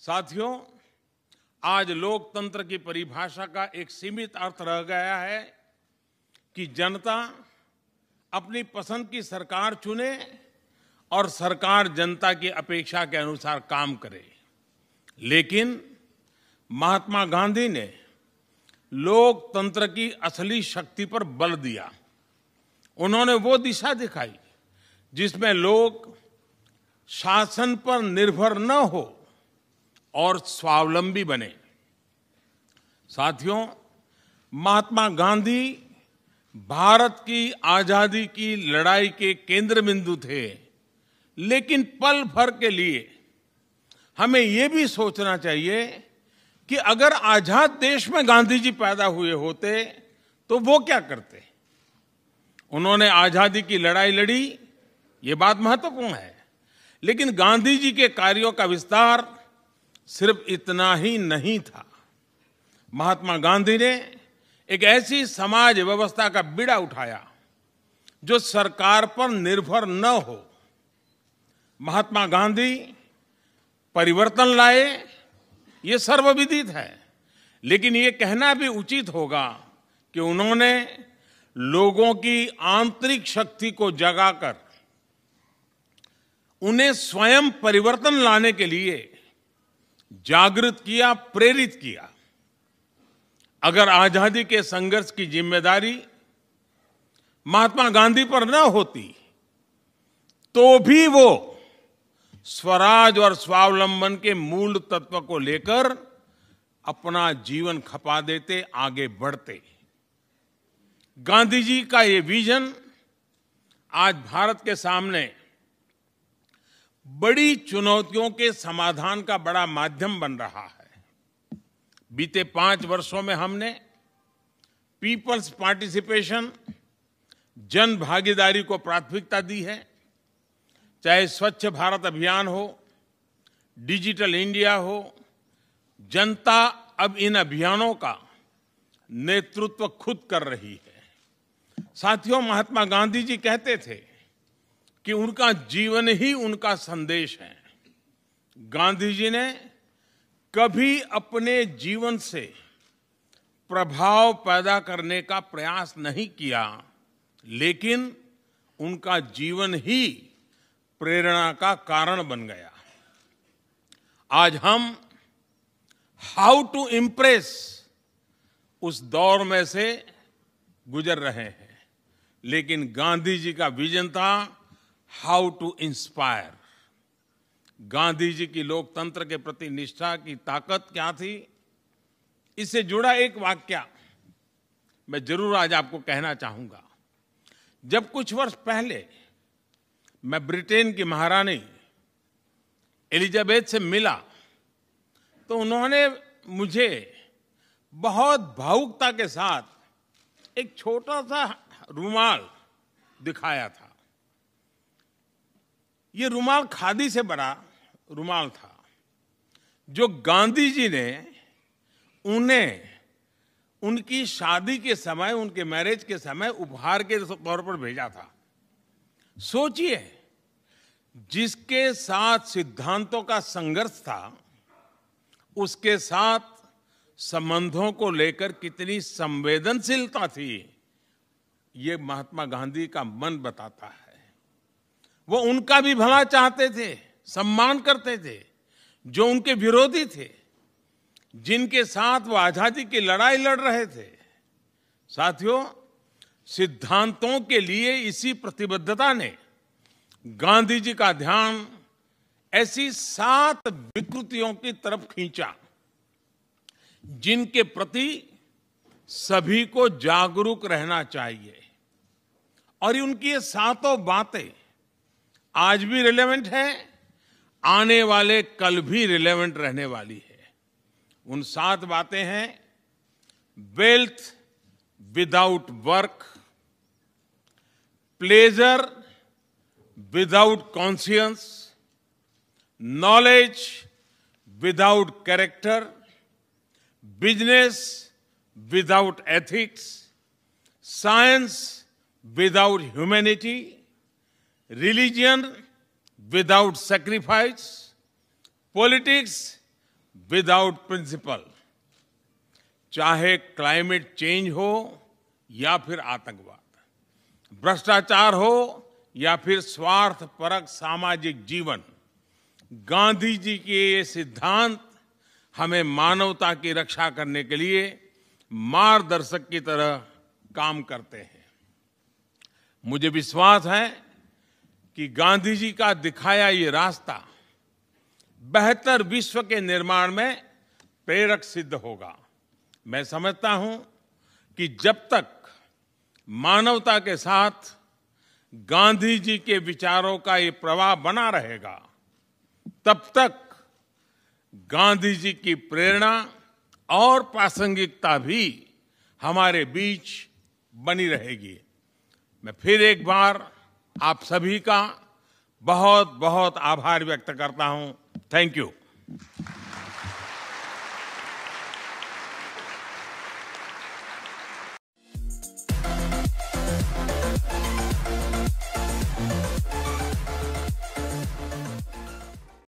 साथियों आज लोकतंत्र की परिभाषा का एक सीमित अर्थ रह गया है कि जनता अपनी पसंद की सरकार चुने और सरकार जनता की अपेक्षा के अनुसार काम करे लेकिन महात्मा गांधी ने लोकतंत्र की असली शक्ति पर बल दिया उन्होंने वो दिशा दिखाई जिसमें लोग शासन पर निर्भर न हो और स्वावलंबी बने साथियों महात्मा गांधी भारत की आजादी की लड़ाई के केंद्र बिंदु थे लेकिन पल भर के लिए हमें यह भी सोचना चाहिए कि अगर आजाद देश में गांधी जी पैदा हुए होते तो वो क्या करते उन्होंने आजादी की लड़ाई लड़ी ये बात महत्वपूर्ण है लेकिन गांधी जी के कार्यों का विस्तार सिर्फ इतना ही नहीं था महात्मा गांधी ने एक ऐसी समाज व्यवस्था का बीड़ा उठाया जो सरकार पर निर्भर न हो महात्मा गांधी परिवर्तन लाए ये सर्वविदित है लेकिन ये कहना भी उचित होगा कि उन्होंने लोगों की आंतरिक शक्ति को जगाकर उन्हें स्वयं परिवर्तन लाने के लिए जागृत किया प्रेरित किया अगर आजादी के संघर्ष की जिम्मेदारी महात्मा गांधी पर न होती तो भी वो स्वराज और स्वावलंबन के मूल तत्व को लेकर अपना जीवन खपा देते आगे बढ़ते गांधी जी का ये विजन आज भारत के सामने बड़ी चुनौतियों के समाधान का बड़ा माध्यम बन रहा है बीते पांच वर्षों में हमने पीपल्स पार्टिसिपेशन जन भागीदारी को प्राथमिकता दी है चाहे स्वच्छ भारत अभियान हो डिजिटल इंडिया हो जनता अब इन अभियानों का नेतृत्व खुद कर रही है साथियों महात्मा गांधी जी कहते थे कि उनका जीवन ही उनका संदेश है गांधी जी ने कभी अपने जीवन से प्रभाव पैदा करने का प्रयास नहीं किया लेकिन उनका जीवन ही प्रेरणा का कारण बन गया आज हम हाउ टू इम्प्रेस उस दौर में से गुजर रहे हैं लेकिन गांधी जी का विजन था how to inspire Gandhi ji की लोकतंत्र के प्रति निष्ठा की ताकत क्या थी इससे जुड़ा एक वाक्य मैं जरूर आज आपको कहना चाहूंगा जब कुछ वर्ष पहले मैं ब्रिटेन की महारानी एलिजाबेथ से मिला तो उन्होंने मुझे बहुत भावुकता के साथ एक छोटा सा रूमाल दिखाया था ये रुमाल खादी से बना रुमाल था जो गांधी जी ने उन्हें उनकी शादी के समय उनके मैरिज के समय उपहार के तौर पर भेजा था सोचिए जिसके साथ सिद्धांतों का संघर्ष था उसके साथ संबंधों को लेकर कितनी संवेदनशीलता थी ये महात्मा गांधी का मन बताता है वो उनका भी भला चाहते थे सम्मान करते थे जो उनके विरोधी थे जिनके साथ वो आजादी की लड़ाई लड़ रहे थे साथियों सिद्धांतों के लिए इसी प्रतिबद्धता ने गांधी जी का ध्यान ऐसी सात विकृतियों की तरफ खींचा जिनके प्रति सभी को जागरूक रहना चाहिए और उनकी ये सातों बातें आज भी रिलेवेंट है आने वाले कल भी रिलेवेंट रहने वाली है उन सात बातें हैं wealth without work pleasure without conscience knowledge without character business without ethics science without humanity religion without sacrifice politics without principle चाहे क्लाइमेट चेंज हो या फिर आतंकवाद भ्रष्टाचार हो या फिर स्वार्थ परक सामाजिक जीवन गांधी जी के ये सिद्धांत हमें मानवता की रक्षा करने के लिए मार्गदर्शक की तरह काम करते हैं मुझे विश्वास है कि गांधी जी का दिखाया ये रास्ता बेहतर विश्व के निर्माण में प्रेरक सिद्ध होगा मैं समझता हूं कि जब तक मानवता के साथ गांधी जी के विचारों का ये प्रवाह बना रहेगा तब तक गांधी जी की प्रेरणा और प्रासंगिकता भी हमारे बीच बनी रहेगी मैं फिर एक बार आप सभी का बहुत बहुत आभार व्यक्त करता हूं थैंक यू